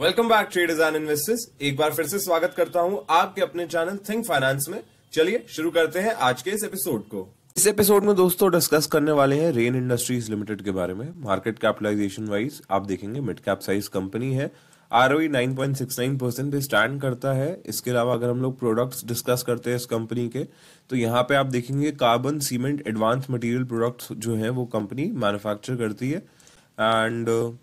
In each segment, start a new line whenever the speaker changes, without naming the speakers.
welcome back traders and investors एक बार फिर से स्वागत करता हूं आपके अपने चैनल थिंक फाइनेंस में चलिए शुरू करते हैं आज के इस एपिसोड को इस एपिसोड में दोस्तों डिस्कस करने वाले हैं रेन इंडस्ट्रीज लिमिटेड के बारे में मार्केट कैपिटलाइजेशन वाइज आप देखेंगे मिड कैप साइज कंपनी है R O E nine point six nine percent पे स्टैंड करता है इसके अलावा अगर हम लोग प्रोडक्ट्स डिस्कस करते हैं इस कंपनी के तो यहाँ पे आप देखेंगे carbon cement advance material products जो है वो कंपनी मैन्युफैक्चर करती है एंड uh,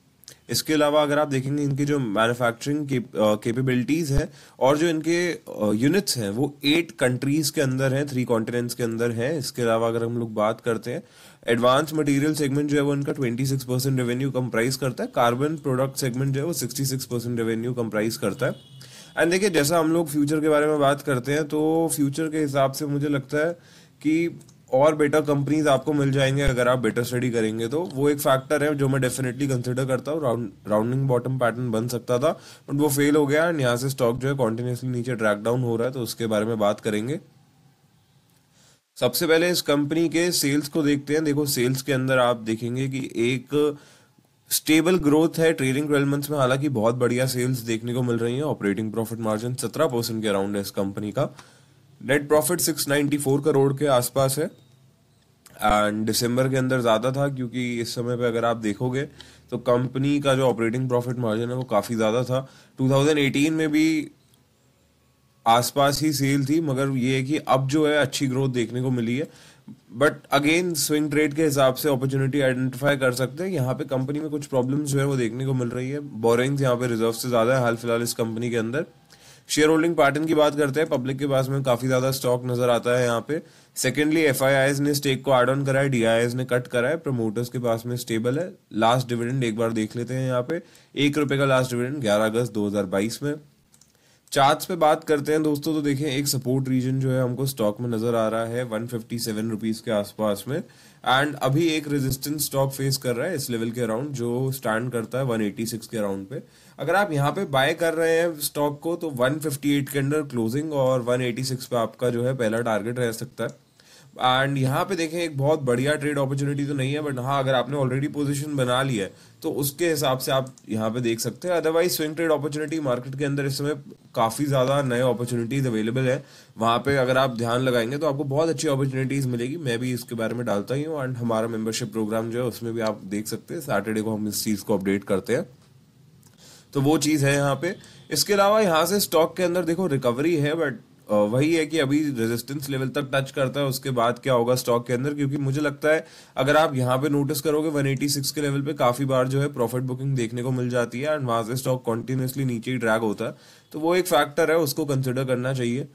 इसके अलावा अगर आप देखेंगे इनकी जो मैन्युफैक्चरिंग कैपेबिलिटीज़ है और जो इनके यूनिट्स हैं वो एट कंट्रीज़ के अंदर हैं थ्री कॉन्टिनेंट्स के अंदर हैं इसके अलावा अगर हम लोग बात करते हैं एडवांस मटेरियल सेगमेंट जो है वो इनका 26 परसेंट रेवेन्यू कंप्राइज करता है कार्बन प्रोडक्ट सेगमेंट जो है वो 66 परसेंट रेवेन्यू कंप्राइज करता है एंड देखिए जैसा हम लोग फ्यूचर के बारे में बात करते हैं तो फ्यूचर के हिसाब से मुझे लगता है कि और बेटर कंपनीज आपको मिल जाएंगे अगर आप बेटर स्टडी करेंगे तो वो एक फैक्टर है जो मैं डेफिनेटली कंसिडर करता हूँ राउंड राउंडिंग बॉटम पैटर्न बन सकता था बट वो फेल हो गया एंड यहाँ से स्टॉक जो है कॉन्टिन्यूसली नीचे ट्रैक डाउन हो रहा है तो उसके बारे में बात करेंगे सबसे पहले इस कंपनी के सेल्स को देखते हैं देखो सेल्स के अंदर आप देखेंगे कि एक स्टेबल ग्रोथ है ट्रेडिंग ट्वेल्व मंथ्स में हालांकि बहुत बढ़िया सेल्स देखने को मिल रही है ऑपरेटिंग प्रॉफिट मार्जिन सत्रह परसेंट के अराउंड है इस कंपनी का नेट प्रॉफिट 694 करोड़ के आसपास है एंड दिसंबर के अंदर ज़्यादा था क्योंकि इस समय पे अगर आप देखोगे तो कंपनी का जो ऑपरेटिंग प्रॉफिट मार्जिन है वो काफ़ी ज़्यादा था 2018 में भी आसपास ही सेल थी मगर ये है कि अब जो है अच्छी ग्रोथ देखने को मिली है बट अगेन स्विंग ट्रेड के हिसाब से अपॉर्चुनिटी आइडेंटिफाई कर सकते हैं यहाँ पे कंपनी में कुछ प्रॉब्लम्स जो है वो देखने को मिल रही है बोरिंग्स यहाँ पे रिजर्व से ज़्यादा है हाल फिलहाल इस कंपनी के अंदर शेयर होल्डिंग पैटर्न की बात करते हैं पब्लिक के पास में काफ़ी ज़्यादा स्टॉक नज़र आता है यहाँ पे सेकेंडली एफ ने स्टेक को एड ऑन करा है डी ने कट करा है प्रमोटर्स के पास में स्टेबल है लास्ट डिविडेंड एक बार देख लेते हैं यहाँ पे एक रुपए का लास्ट डिविडेंड ग्यारह अगस्त दो में चार्ट्स पे बात करते हैं दोस्तों तो देखें एक सपोर्ट रीजन जो है हमको स्टॉक में नजर आ रहा है वन फिफ्टी सेवन रुपीज के आसपास में एंड अभी एक रेजिस्टेंस स्टॉक फेस कर रहा है इस लेवल के अराउंड जो स्टैंड करता है 186 के अराउंड पे अगर आप यहाँ पे बाय कर रहे हैं स्टॉक को तो 158 के अंदर क्लोजिंग और 186 पे आपका जो है पहला टारगेट रह सकता है एंड यहाँ पे देखें एक बहुत बढ़िया ट्रेड अपॉर्चुनिटी तो नहीं है बट हाँ अगर आपने ऑलरेडी पोजीशन बना ली है तो उसके हिसाब से आप यहाँ पे देख सकते हैं otherwise swing trade opportunity market के अंदर इस समय काफ़ी ज़्यादा नए अपॉर्चुनिटीज़ अवेलेबल है वहाँ पे अगर आप ध्यान लगाएंगे तो आपको बहुत अच्छी अपॉर्चुनिटीज़ मिलेगी मैं भी इसके बारे में डालता ही हूँ एंड हमारा मेम्बरशिप प्रोग्राम जो है उसमें भी आप देख सकते हैं सैटरडे को हम इस चीज़ को अपडेट करते हैं तो वो चीज़ है यहाँ पे इसके अलावा यहाँ से स्टॉक के अंदर देखो रिकवरी है बट वही है कि अभी रेजिस्टेंस लेवल तक टच करता है उसके बाद क्या होगा स्टॉक के अंदर क्योंकि मुझे लगता है अगर आप यहाँ पे नोटिस करोगे 186 के लेवल पे काफी बार जो है प्रॉफिट बुकिंग देखने को मिल जाती है एंड वहां से स्टॉक कंटिन्यूसली नीचे ही ड्रैग होता है तो वो एक फैक्टर है उसको कंसिडर करना चाहिए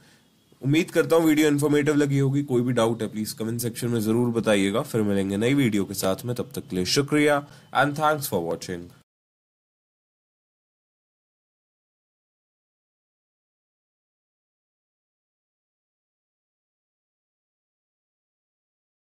उम्मीद करता हूँ वीडियो इन्फॉर्मेटिव लगी होगी कोई भी डाउट है प्लीज कमेंट सेक्शन में जरूर बताइएगा फिर मिलेंगे नई वीडियो के साथ में तब तक के लिए शुक्रिया एंड थैंक्स फॉर वॉचिंग